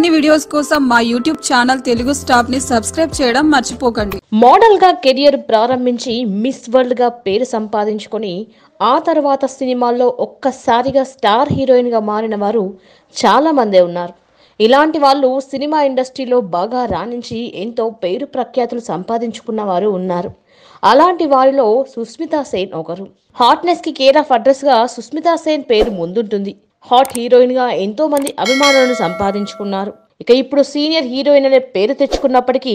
మరిన్ని వీడియోస్ కోసం మా యూట్యూబ్ ఛానల్ తెలుగు స్టాప్ ని సబ్స్క్రైబ్ చేయడం మర్చిపోకండి మోడల్ గా కెరియర్ ప్రారంభించి మిస్ వరల్డ్ గా పేరు సంపాదించుకొని ఆ తర్వాత సినిమాల్లో ఒక్కసారిగా స్టార్ హీరోయిన్ గా మారిన వారు చాలా మందే ఉన్నారు ఇలాంటి వాళ్ళు సినిమా ఇండస్ట్రీలో బాగా రాణించి ఎంతో పేరు ప్రఖ్యాతులు సంపాదించుకున్న వారు ఉన్నారు అలాంటి వారిలో సుస్మితా సేన్ ఒకరు హాట్నెస్ కి కేర్ ఆఫ్ గా సుస్మితా సేన్ పేరు ముందుంటుంది హాట్ హీరోయిన్గా ఎంతోమంది అభిమానులను సంపాదించుకున్నారు ఇక ఇప్పుడు సీనియర్ హీరోయిన్ అనే పేరు తెచ్చుకున్నప్పటికీ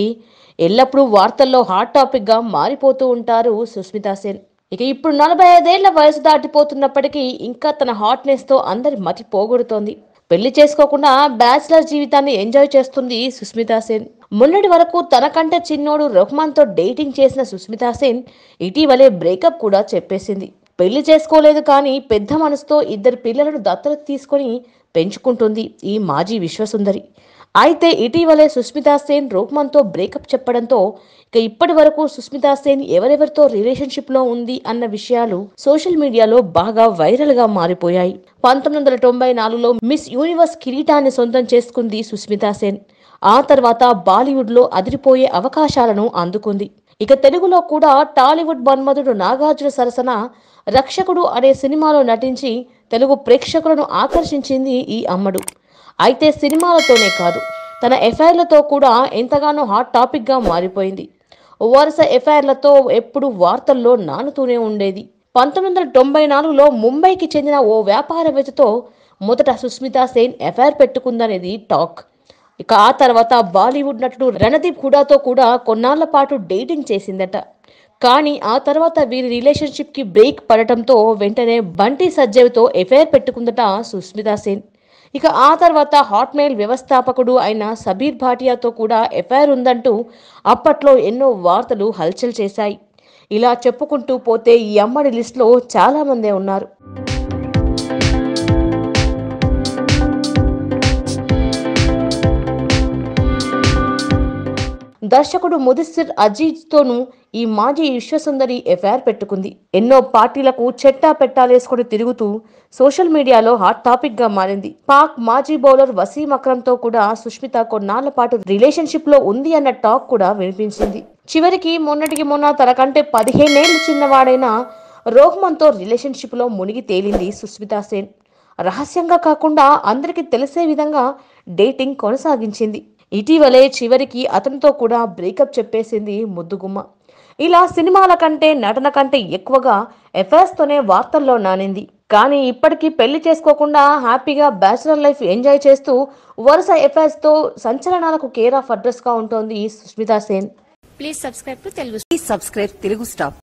ఎల్లప్పుడూ వార్తల్లో హాట్ టాపిక్గా మారిపోతూ ఉంటారు సుస్మితా సేన్ ఇక ఇప్పుడు నలభై ఐదేళ్ల వయసు దాటిపోతున్నప్పటికీ ఇంకా తన హాట్నెస్తో అందరి మతి పోగొడుతోంది పెళ్లి చేసుకోకుండా బ్యాచిలర్ జీవితాన్ని ఎంజాయ్ చేస్తుంది సుస్మితా సేన్ మొన్నటి వరకు తనకంటే చిన్నోడు రహ్మాన్తో డేటింగ్ చేసిన సుస్మితా సేన్ ఇటీవలే బ్రేకప్ కూడా చెప్పేసింది పెళ్లి చేసుకోలేదు కానీ పెద్ద మనసుతో ఇద్దరు పిల్లలను దత్తత తీసుకొని పెంచుకుంటుంది ఈ మాజీ విశ్వసుందరి అయితే ఇటీవలే సుస్మితా సేన్ రోక్మన్తో బ్రేకప్ చెప్పడంతో ఇక ఇప్పటి వరకు సుస్మితా సేన్ ఎవరెవరితో రిలేషన్షిప్లో ఉంది అన్న విషయాలు సోషల్ మీడియాలో బాగా వైరల్గా మారిపోయాయి పంతొమ్మిది వందల తొంభై నాలుగులో మిస్ యూనివర్స్ కిరీటాన్ని సొంతం చేసుకుంది సుస్మితా సేన్ ఆ తర్వాత బాలీవుడ్లో అదిరిపోయే అవకాశాలను అందుకుంది ఇక తెలుగులో కూడా టాలీవుడ్ బన్మధుడు నాగార్జున సరసన రక్షకుడు అనే సినిమాలో నటించి తెలుగు ప్రేక్షకులను ఆకర్షించింది ఈ అమ్మడు అయితే సినిమాలతోనే కాదు తన ఎఫ్ఐఆర్లతో కూడా ఎంతగానో హాట్ టాపిక్గా మారిపోయింది వరుస ఎఫ్ఐఆర్లతో ఎప్పుడు వార్తల్లో నానుతూనే ఉండేది పంతొమ్మిది వందల తొంభై నాలుగులో ముంబైకి చెందిన ఓ వ్యాపారవేత్తతో మొదట సుస్మితా సేన్ ఎఫ్ఐఆర్ పెట్టుకుందనేది టాక్ ఇక ఆ తర్వాత బాలీవుడ్ నటుడు రణదీప్ హుడాతో కూడా కొన్నాళ్ల పాటు డేటింగ్ చేసిందట కానీ ఆ తర్వాత వీరి రిలేషన్షిప్కి బ్రేక్ పడటంతో వెంటనే బంటి సజ్జయ్తో ఎఫైర్ పెట్టుకుందట సుస్మితా సేన్ ఇక ఆ తర్వాత హాట్మెయిల్ వ్యవస్థాపకుడు అయిన సబీర్ భాటియాతో కూడా ఎఫ్ఐఆర్ ఉందంటూ అప్పట్లో ఎన్నో వార్తలు హల్చల్ చేశాయి ఇలా చెప్పుకుంటూ పోతే ఈ అమ్మడి లిస్టులో చాలామందే ఉన్నారు దర్శకుడు ముదిస్సిర్ అజీజ్తోనూ ఈ మాజీ విశ్వసుందరి ఎఫ్ఐఆర్ పెట్టుకుంది ఎన్నో పార్టీలకు చెట్టా పెట్టాలేసుకుని తిరుగుతూ సోషల్ మీడియాలో హాట్ టాపిక్గా మారింది పాక్ మాజీ బౌలర్ వసీం అక్రమ్తో కూడా సుష్మిత కొన్నాళ్ల పాటు రిలేషన్షిప్లో ఉంది అన్న టాక్ కూడా వినిపించింది చివరికి మొన్నటికి మొన్న తనకంటే పదిహేనేళ్లు చిన్నవాడైన రోహ్మన్తో రిలేషన్షిప్లో మునిగి తేలింది సుస్మితా సేన్ రహస్యంగా కాకుండా అందరికీ తెలిసే విధంగా డేటింగ్ కొనసాగించింది ఇటీవలే చివరికి అతనితో కూడా బ్రేకప్ చెప్పేసింది ముద్దుగుమ్మ ఇలా సినిమాల కంటే నటన కంటే ఎక్కువగా ఎఫ్ఐర్స్తోనే వార్తల్లో నానింది కానీ ఇప్పటికీ పెళ్లి చేసుకోకుండా హ్యాపీగా బ్యాచులర్ లైఫ్ ఎంజాయ్ చేస్తూ వరుస ఎఫ్ఐర్స్తో సంచలనాలకు కేర్ ఆఫ్ అడ్రస్గా ఉంటోంది Sushmita Sen please subscribe to Telugu please subscribe Telugu stop